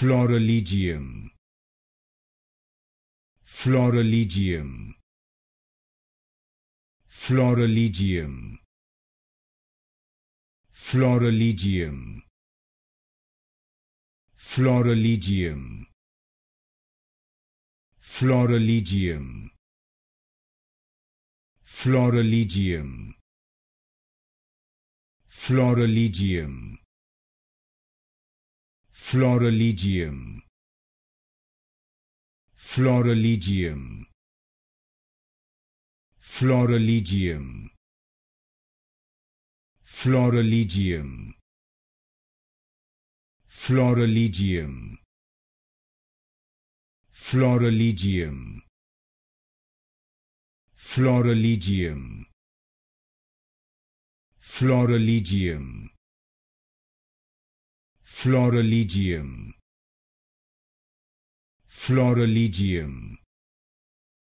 Florilegium Florilegium Florilegium Florilegium Florilegium Florilegium Florilegium Florilegium Florilegium Florilegium Florilegium Florilegium Florilegium Florilegium Florilegium Florilegium Florilegium. Florilegium.